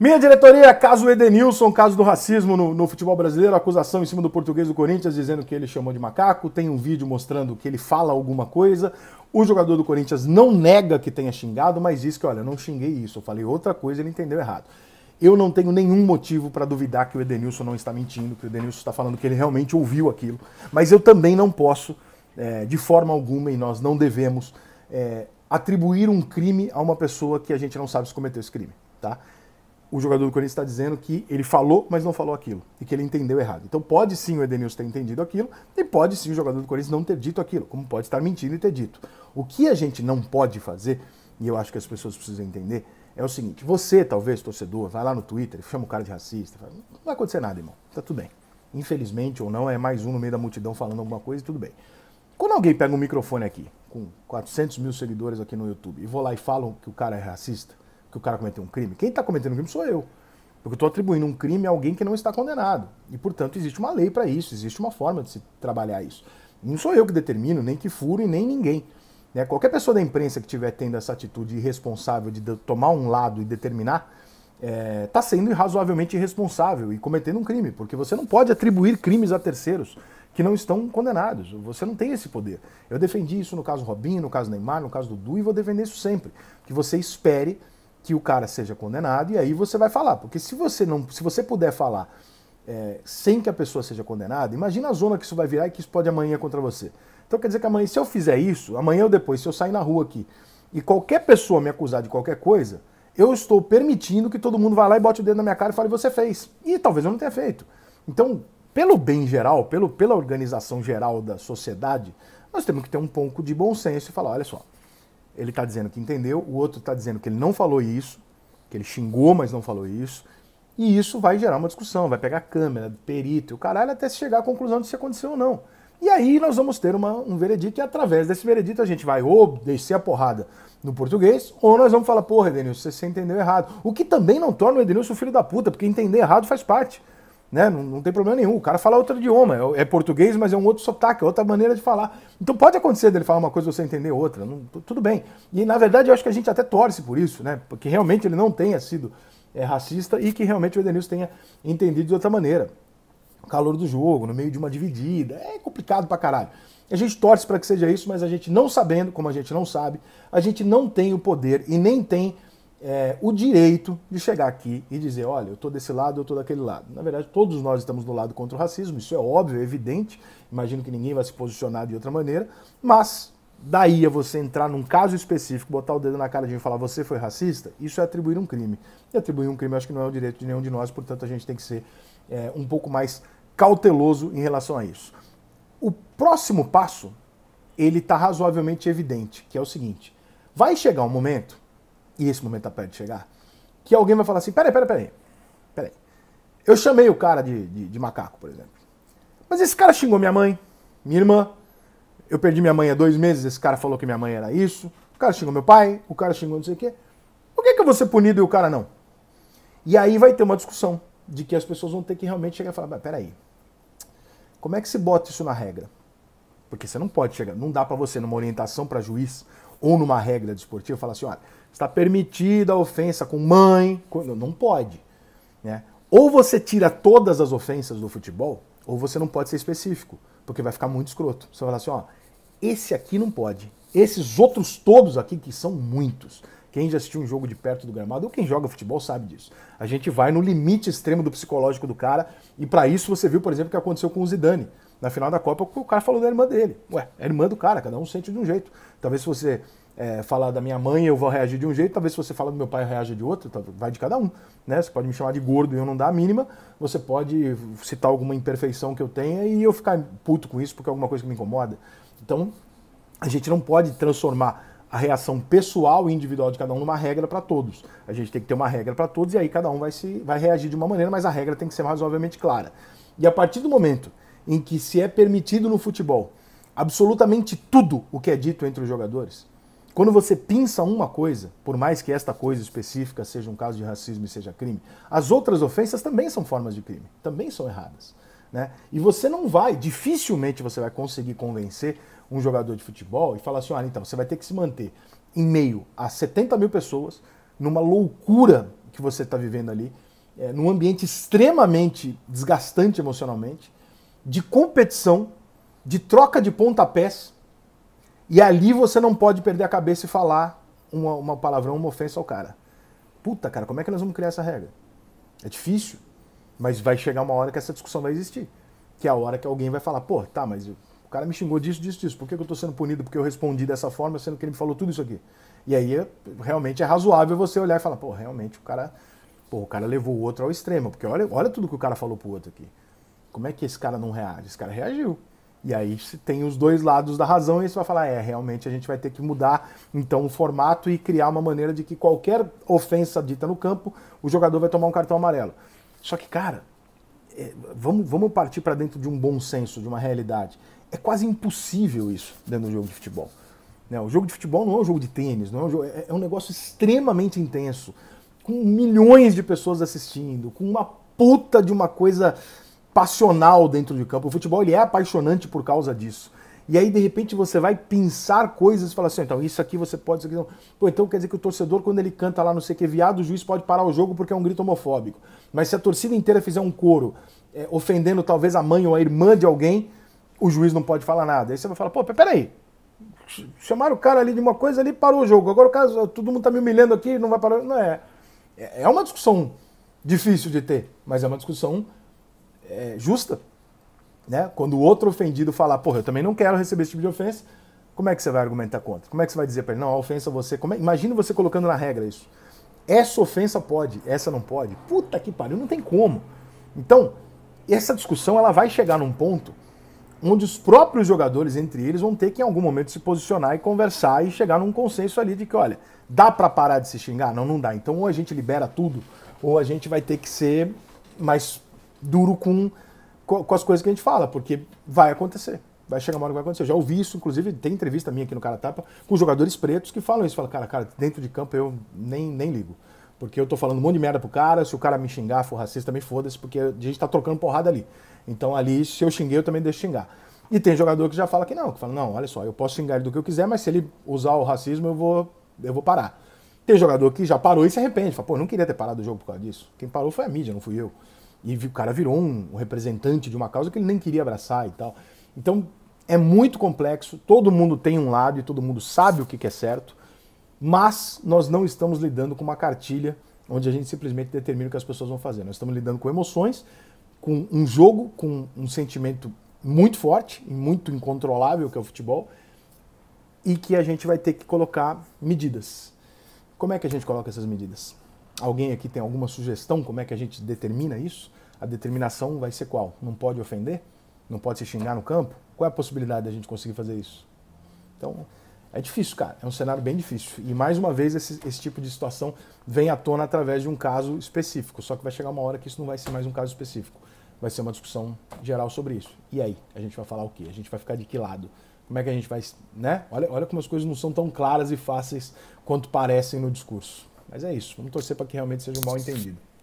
Minha diretoria, caso Edenilson, caso do racismo no, no, futebol brasileiro, acusação em cima do português do Corinthians dizendo que ele chamou de macaco. Tem um vídeo mostrando que ele fala alguma coisa. O jogador do Corinthians não nega que tenha xingado, mas diz que, olha, eu não xinguei isso, eu falei outra coisa, ele entendeu errado. Eu não tenho nenhum motivo para duvidar que o Edenilson não está mentindo, que o Edenilson está falando que ele realmente ouviu aquilo. Mas eu também não posso, é, de forma alguma, e nós não devemos, é, atribuir um crime a uma pessoa que a gente não sabe se cometeu esse crime, tá? o jogador do Corinthians está dizendo que ele falou, mas não falou aquilo, e que ele entendeu errado. Então pode sim o Edenilson ter entendido aquilo, e pode sim o jogador do Corinthians não ter dito aquilo, como pode estar mentindo e ter dito. O que a gente não pode fazer, e eu acho que as pessoas precisam entender, é o seguinte: você, talvez, torcedor, vai lá no Twitter, chama o cara de racista, fala, não vai acontecer nada, irmão, tá tudo bem. Infelizmente ou não, é mais um no meio da multidão falando alguma coisa e tudo bem. Quando alguém pega um microfone aqui, com 400 mil seguidores aqui no YouTube, e vou lá e fala que o cara é racista, que o cara cometeu um crime. Quem está cometendo um crime sou eu. Porque eu estou atribuindo um crime a alguém que não está condenado. E, portanto, existe uma lei para isso, existe uma forma de se trabalhar isso. Não sou eu que determino, nem que furo e nem ninguém. Né? Qualquer pessoa da imprensa que estiver tendo essa atitude irresponsável de tomar um lado e determinar, está é, tá sendo razoavelmente irresponsável e cometendo um crime, porque você não pode atribuir crimes a terceiros que não estão condenados. Você não tem esse poder. Eu defendi isso no caso Robinho, no caso Neymar, no caso Dudu e vou defender isso sempre. Que você espere que o cara seja condenado e aí você vai falar. Porque se você não, se você puder falar é, sem que a pessoa seja condenada, imagina a zona que isso vai virar e que isso pode amanhã contra você. Então quer dizer que amanhã, se eu fizer isso, amanhã ou depois, se eu sair na rua aqui e qualquer pessoa me acusar de qualquer coisa, eu estou permitindo que todo mundo vá lá e bote o dedo na minha cara e fale, você fez. E talvez eu não tenha feito. Então, pelo bem geral, pelo, pela organização geral da sociedade, nós temos que ter um pouco de bom senso e falar, olha só, ele está dizendo que entendeu, o outro está dizendo que ele não falou isso, que ele xingou, mas não falou isso. E isso vai gerar uma discussão, vai pegar a câmera, perito, o caralho, até chegar à conclusão de se aconteceu ou não. E aí nós vamos ter uma, um veredito, e através desse veredito a gente vai ou descer a porrada no português, ou nós vamos falar, porra, Edenilson, você entendeu errado. O que também não torna o Edenilson filho da puta, porque entender errado faz parte. Né? Não, não, tem problema nenhum. O cara fala outro idioma, é, é, português, mas é um outro sotaque, é outra maneira de falar. Então pode acontecer dele falar uma coisa e você entender outra, não, tudo bem. E na verdade eu acho que a gente até torce por isso, né? Porque realmente ele não tenha sido é, racista e que realmente o Edenilson tenha entendido de outra maneira. O calor do jogo, no meio de uma dividida, é complicado pra caralho. A gente torce para que seja isso, mas a gente não sabendo, como a gente não sabe, a gente não tem o poder e nem tem é, o direito de chegar aqui e dizer, olha, eu estou desse lado, eu estou daquele lado. Na verdade, todos nós estamos do lado contra o racismo, isso é óbvio, é evidente, imagino que ninguém vai se posicionar de outra maneira, mas daí a você entrar num caso específico, botar o dedo na cara de mim e falar você foi racista, isso é atribuir um crime. E atribuir um crime acho que não é o direito de nenhum de nós, portanto a gente tem que ser é, um pouco mais cauteloso em relação a isso. O próximo passo, ele está razoavelmente evidente, que é o seguinte, vai chegar um momento e esse momento tá perto de chegar, que alguém vai falar assim: peraí, peraí, peraí. peraí. Eu chamei o cara de, de, de macaco, por exemplo. Mas esse cara xingou minha mãe, minha irmã. Eu perdi minha mãe há dois meses, esse cara falou que minha mãe era isso. O cara xingou meu pai, o cara xingou não sei o quê. Por que, que eu vou ser punido e o cara não? E aí vai ter uma discussão de que as pessoas vão ter que realmente chegar e falar: peraí, como é que se bota isso na regra? Porque você não pode chegar, não dá para você numa orientação para juiz ou numa regra desportiva de falar assim: olha, Está permitida a ofensa com mãe. Com... Não pode. Né? Ou você tira todas as ofensas do futebol, ou você não pode ser específico, porque vai ficar muito escroto. Você vai falar assim: ó, esse aqui não pode. Esses outros todos aqui, que são muitos. Quem já assistiu um jogo de perto do gramado, ou quem joga futebol sabe disso. A gente vai no limite extremo do psicológico do cara, e para isso você viu, por exemplo, o que aconteceu com o Zidane. Na final da Copa, o cara falou da irmã dele. Ué, é irmã do cara, cada um sente de um jeito. Talvez se você é, falar da minha mãe, eu vou reagir de um jeito, talvez se você falar do meu pai, reaja de outro, então, vai de cada um. Né? Você pode me chamar de gordo e eu não dar a mínima, você pode citar alguma imperfeição que eu tenha e eu ficar puto com isso porque é alguma coisa que me incomoda. Então, a gente não pode transformar a reação pessoal e individual de cada um numa regra para todos. A gente tem que ter uma regra para todos e aí cada um vai, se, vai reagir de uma maneira, mas a regra tem que ser razoavelmente clara. E a partir do momento em que se é permitido no futebol absolutamente tudo o que é dito entre os jogadores, quando você pinça uma coisa, por mais que esta coisa específica seja um caso de racismo e seja crime, as outras ofensas também são formas de crime, também são erradas. Né? E você não vai, dificilmente você vai conseguir convencer um jogador de futebol e falar assim: olha, ah, então, você vai ter que se manter em meio a 70 mil pessoas, numa loucura que você está vivendo ali, é, num ambiente extremamente desgastante emocionalmente, de competição, de troca de pontapés e ali você não pode perder a cabeça e falar uma, uma palavrão, uma ofensa ao cara. Puta, cara, como é que nós vamos criar essa regra? É difícil, mas vai chegar uma hora que essa discussão vai existir. Que é a hora que alguém vai falar, pô, tá, mas o cara me xingou disso, disso, disso. Por que eu tô sendo punido? Porque eu respondi dessa forma, sendo que ele me falou tudo isso aqui. E aí é, realmente é razoável você olhar e falar, pô, realmente o cara, pô, o cara levou o outro ao extremo, porque olha, olha tudo que o cara falou pro outro aqui. Como é que esse cara não reage? Esse cara reagiu. E aí se tem os dois lados da razão e você vai falar, é, realmente a gente vai ter que mudar então o formato e criar uma maneira de que qualquer ofensa dita no campo, o jogador vai tomar um cartão amarelo. Só que, cara, é, vamos, vamos partir para dentro de um bom senso, de uma realidade. É quase impossível isso dentro do jogo de futebol. Né? O jogo de futebol não é um jogo de tênis, não é um, jogo, é, é um negócio extremamente intenso, com milhões de pessoas assistindo, com uma puta de uma coisa passional dentro de campo. O futebol ele é apaixonante por causa disso. E aí, de repente, você vai pensar coisas e falar assim, então isso aqui você pode, isso aqui não. Pô, então quer dizer que o torcedor, quando ele canta lá não sei que viado, o juiz pode parar o jogo porque é um grito homofóbico. Mas se a torcida inteira fizer um coro é, ofendendo talvez a mãe ou a irmã de alguém, o juiz não pode falar nada. Aí você vai falar, pô, peraí, chamaram o cara ali de uma coisa ali parou o jogo. Agora o caso, todo mundo tá me humilhando aqui, não vai parar. Não é. É, é uma discussão difícil de ter, mas é uma discussão é, justa. Né? Quando o outro ofendido falar, porra, eu também não quero receber esse tipo de ofensa, como é que você vai argumentar contra? Como é que você vai dizer para ele, não, a ofensa você. Como é... Imagina você colocando na regra isso. Essa ofensa pode, essa não pode. Puta que pariu, não tem como. Então, essa discussão ela vai chegar num ponto onde os próprios jogadores entre eles vão ter que em algum momento se posicionar e conversar e chegar num consenso ali de que, olha, dá para parar de se xingar? Não, não dá. Então ou a gente libera tudo, ou a gente vai ter que ser mais duro com, com as coisas que a gente fala, porque vai acontecer. Vai chegar uma hora que vai acontecer. Eu já ouvi isso, inclusive, tem entrevista minha aqui no Cara Tapa com jogadores pretos que falam isso. Falam, cara, cara, dentro de campo eu nem, nem ligo. Porque eu tô falando um monte de merda pro cara, se o cara me xingar, for racista, também foda-se, porque a gente tá trocando porrada ali. Então ali, se eu xinguei, eu também deixo xingar. E tem jogador que já fala que não, que fala, não, olha só, eu posso xingar ele do que eu quiser, mas se ele usar o racismo, eu vou, eu vou parar. Tem jogador que já parou e se arrepende, fala, pô, não queria ter parado o jogo por causa disso. Quem parou foi a mídia, não fui eu. E o cara virou um representante de uma causa que ele nem queria abraçar e tal. Então é muito complexo, todo mundo tem um lado e todo mundo sabe o que é certo, mas nós não estamos lidando com uma cartilha onde a gente simplesmente determina o que as pessoas vão fazer. Nós estamos lidando com emoções, com um jogo, com um sentimento muito forte e muito incontrolável que é o futebol e que a gente vai ter que colocar medidas. Como é que a gente coloca essas medidas? Alguém aqui tem alguma sugestão como é que a gente determina isso? A determinação vai ser qual? Não pode ofender? Não pode se xingar no campo? Qual é a possibilidade da gente conseguir fazer isso? Então, é difícil, cara. É um cenário bem difícil. E mais uma vez, esse, esse, tipo de situação vem à tona através de um caso específico. Só que vai chegar uma hora que isso não vai ser mais um caso específico. Vai ser uma discussão geral sobre isso. E aí? A gente vai falar o quê? A gente vai ficar de que lado? Como é que a gente vai. Né? Olha, olha como as coisas não são tão claras e fáceis quanto parecem no discurso. Mas é isso. Vamos torcer para que realmente seja um mal entendido.